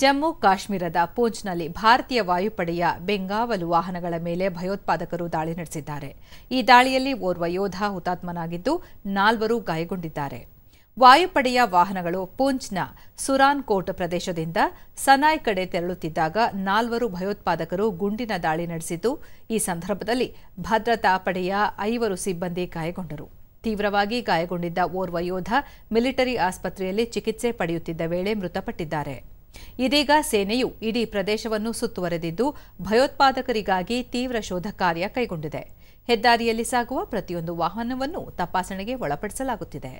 ಜಮ್ಮು ಕಾಶ್ಮೀರದ ಪೂಂಚ್ನಲ್ಲಿ ಭಾರತೀಯ ವಾಯುಪಡೆಯ ಬೆಂಗಾವಲು ವಾಹನಗಳ ಮೇಲೆ ಭಯೋತ್ಪಾದಕರು ದಾಳಿ ನಡೆಸಿದ್ದಾರೆ ಈ ದಾಳಿಯಲ್ಲಿ ಓರ್ವ ಯೋಧ ಹುತಾತ್ಮನಾಗಿದ್ದು ನಾಲ್ವರು ಗಾಯಗೊಂಡಿದ್ದಾರೆ ವಾಯುಪಡೆಯ ವಾಹನಗಳು ಪೂಂಚ್ನ ಸುರಾನ್ ಕೋಟ್ ಪ್ರದೇಶದಿಂದ ಸನಾಯ್ ಕಡೆ ತೆರಳುತ್ತಿದ್ದಾಗ ನಾಲ್ವರು ಭಯೋತ್ಪಾದಕರು ಗುಂಡಿನ ದಾಳಿ ನಡೆಸಿದ್ದು ಈ ಸಂದರ್ಭದಲ್ಲಿ ಭದ್ರತಾ ಪಡೆಯ ಐವರು ಸಿಬ್ಬಂದಿ ಗಾಯಗೊಂಡರು ತೀವ್ರವಾಗಿ ಗಾಯಗೊಂಡಿದ್ದ ಓರ್ವ ಯೋಧ ಮಿಲಿಟರಿ ಆಸ್ಪತ್ರೆಯಲ್ಲಿ ಚಿಕಿತ್ಸೆ ಪಡೆಯುತ್ತಿದ್ದ ವೇಳೆ ಮೃತಪಟ್ಟಿದ್ದಾರೆ ಇದೀಗ ಸೇನೆಯು ಇಡೀ ಪ್ರದೇಶವನ್ನು ಸುತ್ತುವರೆದಿದ್ದು ಭಯೋತ್ಪಾದಕರಿಗಾಗಿ ತೀವ್ರ ಶೋಧ ಕಾರ್ಯ ಕೈಗೊಂಡಿದೆ ಹೆದ್ದಾರಿಯಲ್ಲಿ ಸಾಗುವ ಪ್ರತಿಯೊಂದು ವಾಹನವನ್ನು ತಪಾಸಣೆಗೆ ಒಳಪಡಿಸಲಾಗುತ್ತಿದೆ